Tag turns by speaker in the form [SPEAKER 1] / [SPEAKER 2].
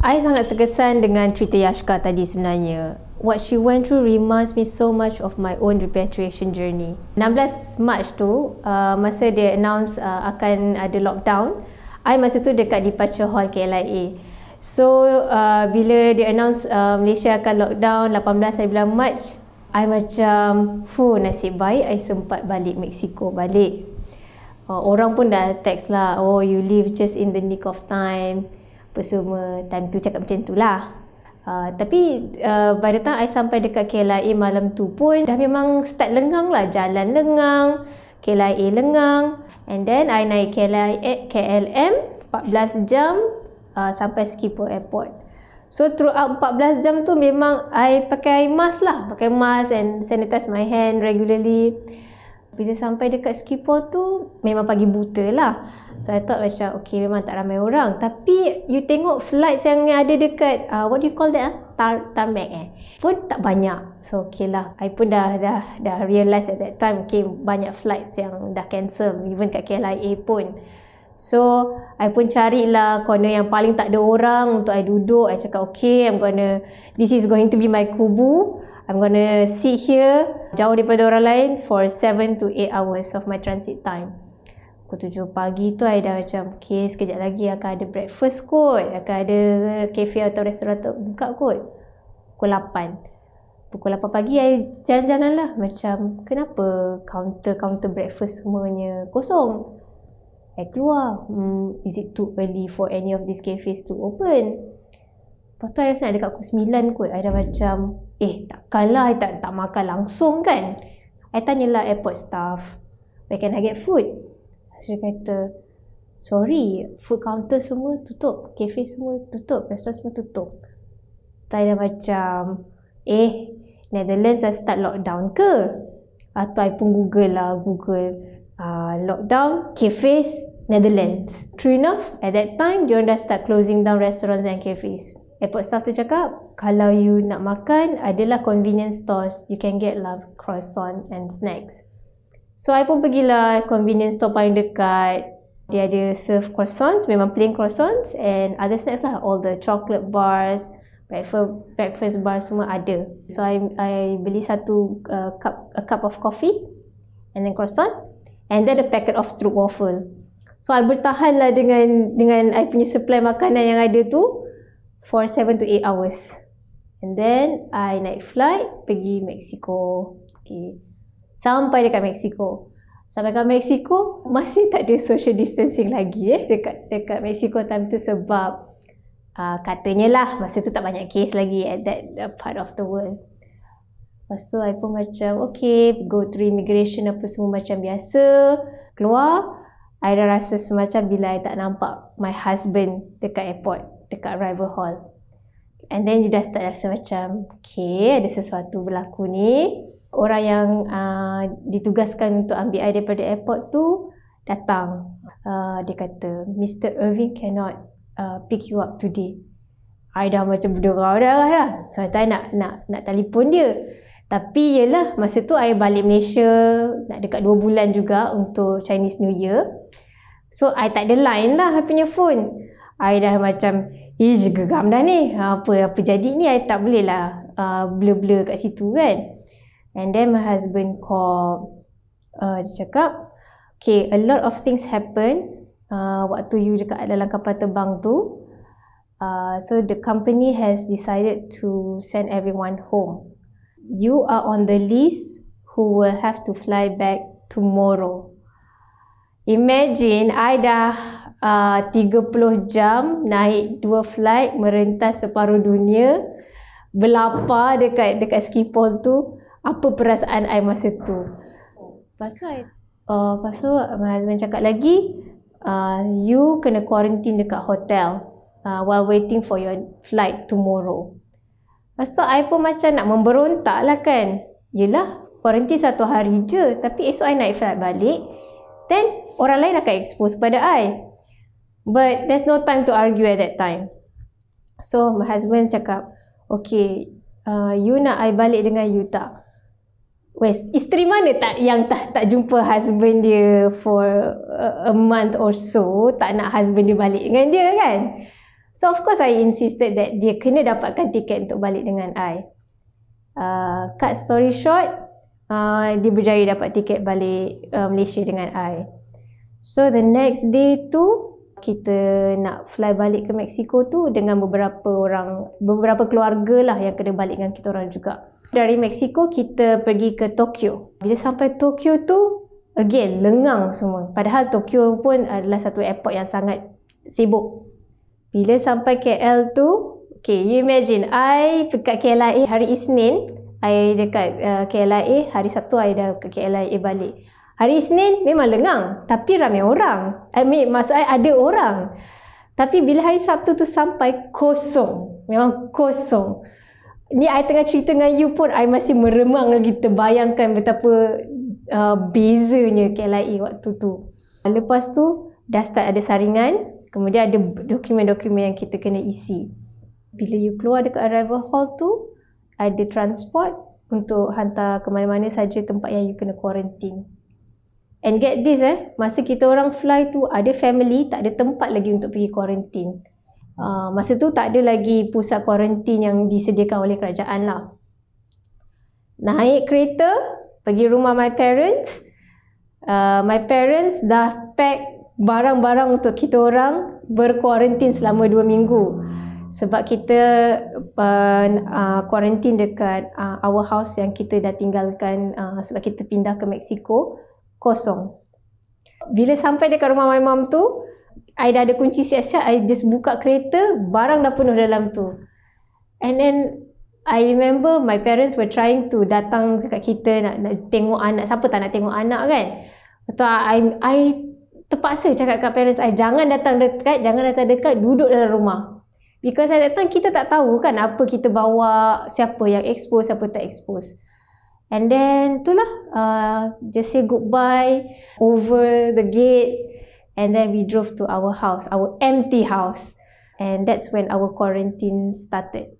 [SPEAKER 1] I sangat terkesan dengan cerita Yashka tadi sebenarnya. What she went through reminds me so much of my own repatriation journey. 16 Mac tu, uh, masa dia announce uh, akan ada lockdown, I masa tu dekat departure hall KLIA. So, uh, bila dia announce uh, Malaysia akan lockdown 18-19 Mac, I macam, fuh nasib baik I sempat balik Mexico balik. Uh, orang pun dah text lah, oh you live just in the nick of time apa semua time tu cakap macam tu lah uh, tapi uh, by the time I sampai dekat KLIA malam tu pun dah memang start lengang lah jalan lengang KLIA lengang and then I naik KLIA, KLM 14 jam uh, sampai Skipo Airport So throughout 14 jam tu memang I pakai mask lah, pakai mask and sanitize my hand regularly. Bila sampai dekat Skipol tu, memang pagi buta lah. So, I thought macam, okay, memang tak ramai orang. Tapi, you tengok flight yang ada dekat, uh, what do you call that? Uh? Tar tarmac eh? Pun tak banyak. So, okay lah. I pun dah, dah, dah realise at that time, okay, banyak flights yang dah cancel. Even kat KLIA pun. So, I pun carilah corner yang paling tak ada orang untuk I duduk. I cakap, okay, I'm gonna, this is going to be my kubu. I'm gonna sit here jauh daripada orang lain for 7 to 8 hours of my transit time. Pukul 7 pagi tu I dah macam okay sekejap lagi akan ada breakfast kot. Akan ada cafe atau restoran tu buka kot. Pukul 8. Pukul 8 pagi saya jalan-jalan lah macam kenapa counter-counter breakfast semuanya kosong. Saya keluar. Hmm, is it too early for any of these cafes to open? Lepas tu I rasa dekat pukul 9 kot I dah macam Eh takkanlah I tak, tak makan langsung kan I tanyalah airport staff Where can I get food? Dia kata Sorry food counter semua tutup Cafe semua tutup Restaurant semua tutup Tak ada macam Eh Netherlands dah start lockdown ke? Atau I pun google lah Google uh, Lockdown Cafes Netherlands True enough At that time Diorang dah start closing down restaurants and cafes airport staff tu cakap kalau you nak makan adalah convenience stores you can get lah croissant and snacks so I pun pergilah convenience store paling dekat dia ada serve croissants memang plain croissants and other snacks lah all the chocolate bars breakfast breakfast bar semua ada so I I beli satu uh, cup a cup of coffee and then croissant and then a packet of stroop waffle so I bertahan lah dengan dengan I punya supply makanan yang ada tu for 7 to 8 hours. And then I naik flight pergi Mexico. Okay. Sampai dekat Mexico. Sampai dekat Mexico masih tak ada social distancing lagi eh dekat dekat Mexico time tu sebab uh, katanya lah masa tu tak banyak case lagi at that uh, part of the world. Lepas tu I pun macam okay go through immigration apa semua macam biasa. Keluar I dah rasa semacam bila I tak nampak my husband dekat airport dekat arrival hall. And then you dah start rasa macam, okay, ada sesuatu berlaku ni. Orang yang uh, ditugaskan untuk ambil air daripada airport tu datang. Uh, dia kata, Mr. Irving cannot uh, pick you up today. I dah macam berderau dah lah. Saya ha, tak nak, nak, nak telefon dia. Tapi yelah, masa tu I balik Malaysia nak dekat 2 bulan juga untuk Chinese New Year. So, I tak ada line lah I punya phone. I dah macam Ish eh, gegam dah ni Apa apa jadi ni I tak boleh lah uh, Blur-blur kat situ kan And then my husband call uh, Dia cakap Okay a lot of things happen uh, Waktu you dekat dalam kapal terbang tu Uh, so the company has decided to send everyone home. You are on the list who will have to fly back tomorrow. Imagine I dah Ah, uh, 30 jam naik dua flight merentas separuh dunia berlapar dekat dekat skipol tu apa perasaan I masa tu pasal I Uh, oh, lepas my husband cakap lagi uh, you kena quarantine dekat hotel uh, while waiting for your flight tomorrow lepas tu I pun macam nak memberontak lah kan yelah quarantine satu hari je tapi esok I naik flight balik then orang lain akan expose kepada I But there's no time to argue at that time. So my husband cakap, okay, uh, you nak I balik dengan you tak? Wes, isteri mana tak yang tak tak jumpa husband dia for a, a month or so, tak nak husband dia balik dengan dia kan? So of course I insisted that dia kena dapatkan tiket untuk balik dengan I. Uh, cut story short, uh, dia berjaya dapat tiket balik uh, Malaysia dengan I. So the next day tu, kita nak fly balik ke Mexico tu dengan beberapa orang, beberapa keluarga lah yang kena balik dengan kita orang juga. Dari Mexico kita pergi ke Tokyo. Bila sampai Tokyo tu, again lengang semua. Padahal Tokyo pun adalah satu airport yang sangat sibuk. Bila sampai KL tu, okay you imagine, I dekat KLIA hari Isnin, I dekat uh, KLIA, hari Sabtu I dah ke KLIA balik. Hari Isnin memang lengang tapi ramai orang. I mean, maksud saya ada orang. Tapi bila hari Sabtu tu sampai kosong. Memang kosong. Ni saya tengah cerita dengan you pun, saya masih meremang lagi terbayangkan betapa uh, bezanya KLIA waktu tu. Lepas tu, dah start ada saringan. Kemudian ada dokumen-dokumen yang kita kena isi. Bila you keluar dekat arrival hall tu, ada transport untuk hantar ke mana-mana saja tempat yang you kena quarantine. And get this eh, masa kita orang fly tu ada family, tak ada tempat lagi untuk pergi quarantine. Uh, masa tu tak ada lagi pusat kuarantin yang disediakan oleh kerajaan lah. Naik kereta, pergi rumah my parents. Uh, my parents dah pack barang-barang untuk kita orang berkuarantin selama dua minggu. Sebab kita kuarantin ah, uh, uh, dekat uh, our house yang kita dah tinggalkan uh, sebab kita pindah ke Mexico kosong. Bila sampai dekat rumah my mom tu, I dah ada kunci siap-siap, I just buka kereta, barang dah penuh dalam tu. And then, I remember my parents were trying to datang dekat kita nak, nak tengok anak. Siapa tak nak tengok anak kan? So I, I terpaksa cakap kat parents I, jangan datang dekat, jangan datang dekat, duduk dalam rumah. Because at datang kita tak tahu kan apa kita bawa, siapa yang expose, siapa tak expose. And then itulah uh, just say goodbye over the gate and then we drove to our house, our empty house. And that's when our quarantine started.